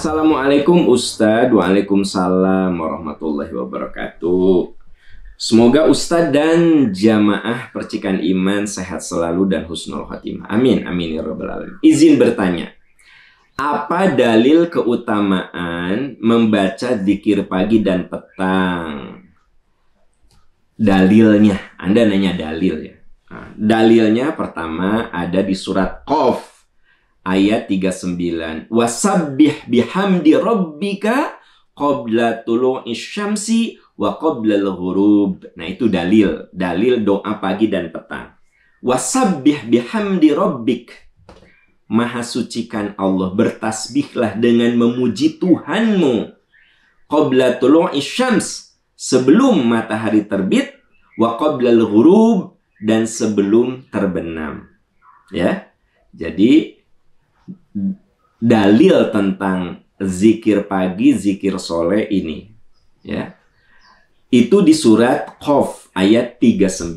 Assalamualaikum Ustadz Waalaikumsalam warahmatullahi wabarakatuh Semoga Ustadz dan jamaah percikan iman sehat selalu dan husnul khatimah Amin, amin ya rabbal alamin Izin bertanya Apa dalil keutamaan membaca zikir pagi dan petang? Dalilnya, Anda nanya dalil ya nah, Dalilnya pertama ada di surat Qaf ayat 39. Wasabbih bihamdi rabbika qabla tulu'i syamsi wa qabla ghurub Nah, itu dalil, dalil doa pagi dan petang. Wasabbih bihamdi rabbik. Maha sucikan Allah, bertasbihlah dengan memuji Tuhanmu. Qabla tulu'i sebelum matahari terbit, wa qabla ghurub dan sebelum terbenam. Ya. Jadi dalil tentang zikir pagi, zikir soleh ini. Ya. Itu di surat Qaf ayat 39.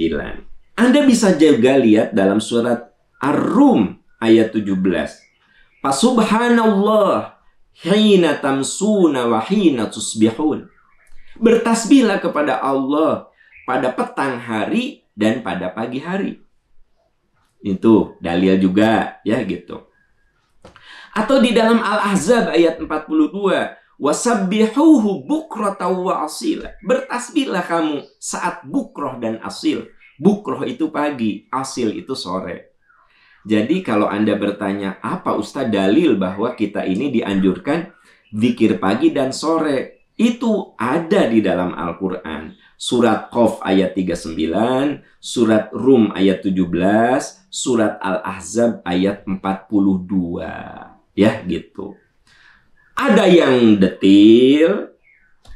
Anda bisa juga lihat dalam surat Ar-Rum ayat 17. Pasubhanallah hina tamsuna wa hina tusbihun. Bertasbihlah kepada Allah pada petang hari dan pada pagi hari. Itu dalil juga ya gitu. Atau di dalam Al-Ahzab ayat 42, wasabbihuhu bukrata wa asila. Bertasbihlah kamu saat bukroh dan asil. Bukroh itu pagi, asil itu sore. Jadi kalau Anda bertanya, apa Ustaz dalil bahwa kita ini dianjurkan zikir pagi dan sore? Itu ada di dalam Al-Quran. Surat Qaf ayat 39, surat Rum ayat 17, surat Al-Ahzab ayat 42 ya gitu ada yang detil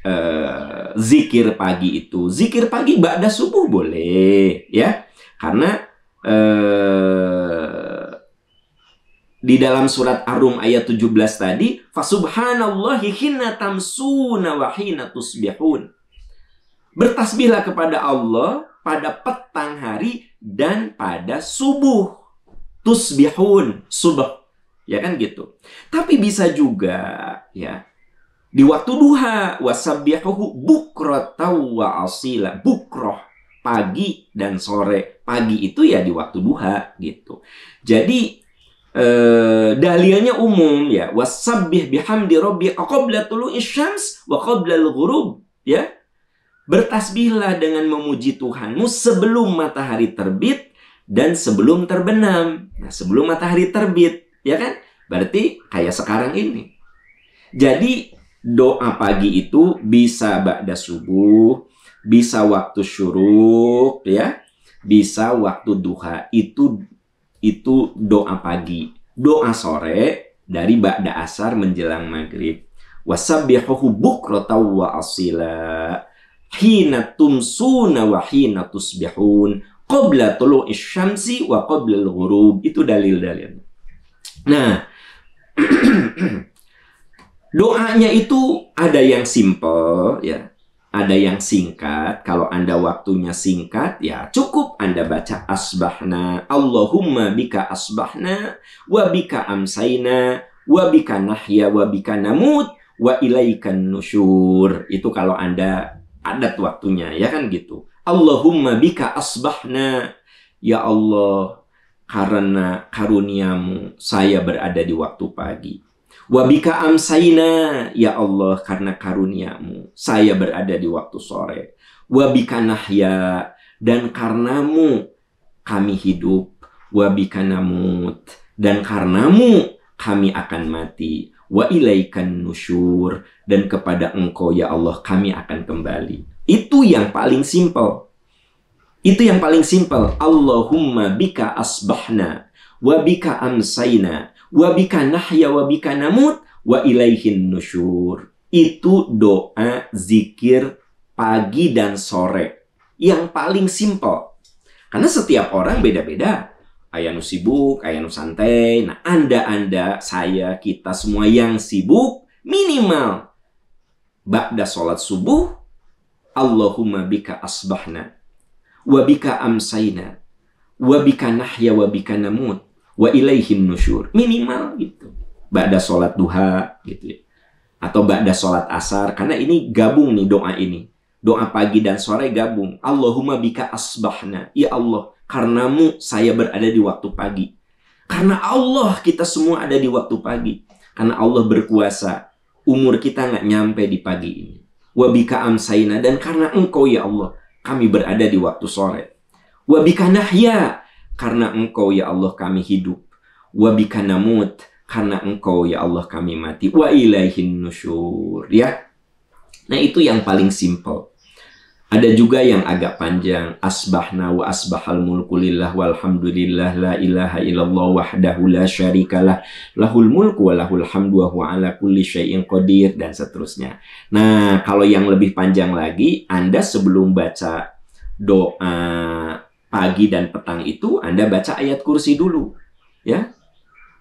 eh, zikir pagi itu zikir pagi ba'da subuh boleh ya karena eh, di dalam surat Ar-Rum ayat 17 tadi fasubhanallahi hina tamsuna wa hina tusbihun bertasbihlah kepada Allah pada petang hari dan pada subuh tusbihun subuh ya kan gitu. Tapi bisa juga ya di waktu duha wasabbihuhu bukrotau wa asila bukroh pagi dan sore pagi itu ya di waktu duha gitu. Jadi eh, dalilnya umum ya wasabbih bihamdi kau qabla tulu syams wa qabla al-ghurub ya. Bertasbihlah dengan memuji Tuhanmu sebelum matahari terbit dan sebelum terbenam. Nah, sebelum matahari terbit Ya kan? Berarti kayak sekarang ini. Jadi doa pagi itu bisa ba'da subuh, bisa waktu syuruk ya, bisa waktu duha. Itu itu doa pagi. Doa sore dari ba'da asar menjelang maghrib. Wasabbihuhu bukrata wa asila hina tumsuna wa hina tusbihun Qobla tulu isyamsi wa qobla Itu dalil-dalilnya. Nah, doanya itu ada yang simple ya, ada yang singkat. Kalau Anda waktunya singkat ya cukup Anda baca asbahna, Allahumma bika asbahna wa bika amsayna wa bika nahya wa bika namut wa ilaikan nusyur. Itu kalau Anda adat waktunya ya kan gitu. Allahumma bika asbahna ya Allah karena karuniamu saya berada di waktu pagi. Wabika amsaina, ya Allah, karena karuniamu saya berada di waktu sore. Wabika nahya, dan karenamu kami hidup. Wabika namut, dan karenamu kami akan mati. Wa ilaikan nusyur, dan kepada engkau ya Allah kami akan kembali. Itu yang paling simpel. Itu yang paling simpel. Allahumma bika asbahna, wa bika amsayna, wa bika nahya, wa bika namut, wa ilaihin nusyur. Itu doa zikir pagi dan sore. Yang paling simpel. Karena setiap orang beda-beda. Ayah nu sibuk, ayah nu santai. Nah, Anda-Anda, saya, kita semua yang sibuk, minimal. Ba'da sholat subuh, Allahumma bika asbahna wabika amsaina, wabika nahya, wabika namut, wa ilaihin nusyur. Minimal gitu. Ba'da sholat duha gitu ya. Atau ba'da sholat asar. Karena ini gabung nih doa ini. Doa pagi dan sore gabung. Allahumma bika asbahna. Ya Allah, karenamu saya berada di waktu pagi. Karena Allah kita semua ada di waktu pagi. Karena Allah berkuasa. Umur kita nggak nyampe di pagi ini. Wabika amsaina. Dan karena engkau ya Allah kami berada di waktu sore. Wabika nahya, karena engkau ya Allah kami hidup. Wabika namut, karena engkau ya Allah kami mati. Wa ilaihin nusyur. Ya. Nah itu yang paling simple. Ada juga yang agak panjang. Asbahna wa asbahal mulku lillah walhamdulillah la ilaha illallah wahdahu la syarikalah lahul mulku wa lahul hamdu wa huwa ala kulli syai'in qadir dan seterusnya. Nah, kalau yang lebih panjang lagi, Anda sebelum baca doa pagi dan petang itu Anda baca ayat kursi dulu. Ya,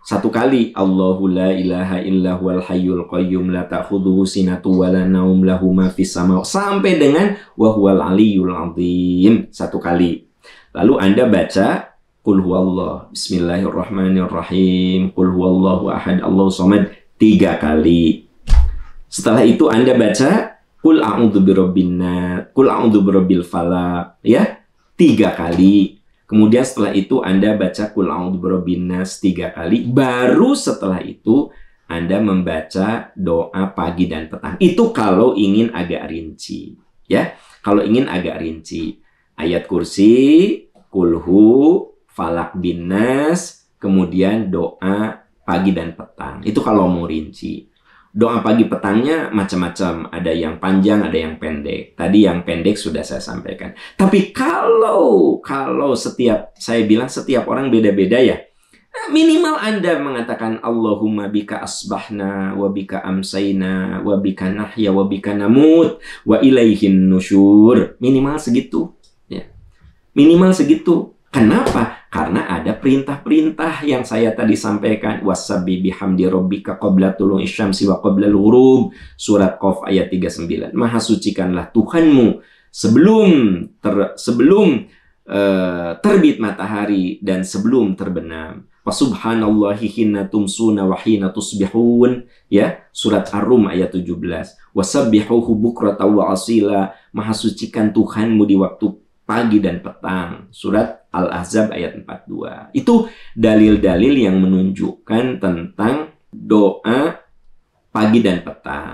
satu kali Allahu la ilaha illa huwal hayyul qayyum la ta'khudhuhu sinatu wa la naum lahu ma fis sama sampai dengan wa huwal aliyyul azim satu kali lalu Anda baca qul huwallah bismillahirrahmanirrahim qul huwallahu ahad Allahu samad tiga kali setelah itu Anda baca qul a'udzu birabbin nas qul a'udzu birabbil falaq ya tiga kali Kemudian setelah itu Anda baca Kul binas tiga kali. Baru setelah itu Anda membaca doa pagi dan petang. Itu kalau ingin agak rinci. ya. Kalau ingin agak rinci. Ayat kursi, kulhu, falak binas, kemudian doa pagi dan petang. Itu kalau mau rinci. Doa pagi petangnya macam-macam, ada yang panjang, ada yang pendek. Tadi yang pendek sudah saya sampaikan. Tapi kalau kalau setiap saya bilang setiap orang beda-beda ya. Eh, minimal Anda mengatakan Allahumma bika asbahna wa bika amsayna wa bika nahya wa bika namut wa ilaihin nusyur. Minimal segitu ya. Minimal segitu. Kenapa? karena ada perintah-perintah yang saya tadi sampaikan wasabi bihamdi rabbika qabla tulung syamsi wa qabla lurub surat qaf ayat 39 maha sucikanlah Tuhanmu sebelum ter, sebelum uh, terbit matahari dan sebelum terbenam Fasubhanallahi hinna tumsuna wa hinna tusbihun ya surat Ar-Rum ayat 17 wasabbihuhu bukrata wa asila maha sucikan Tuhanmu di waktu pagi dan petang surat Al-Ahzab ayat 42. Itu dalil-dalil yang menunjukkan tentang doa pagi dan petang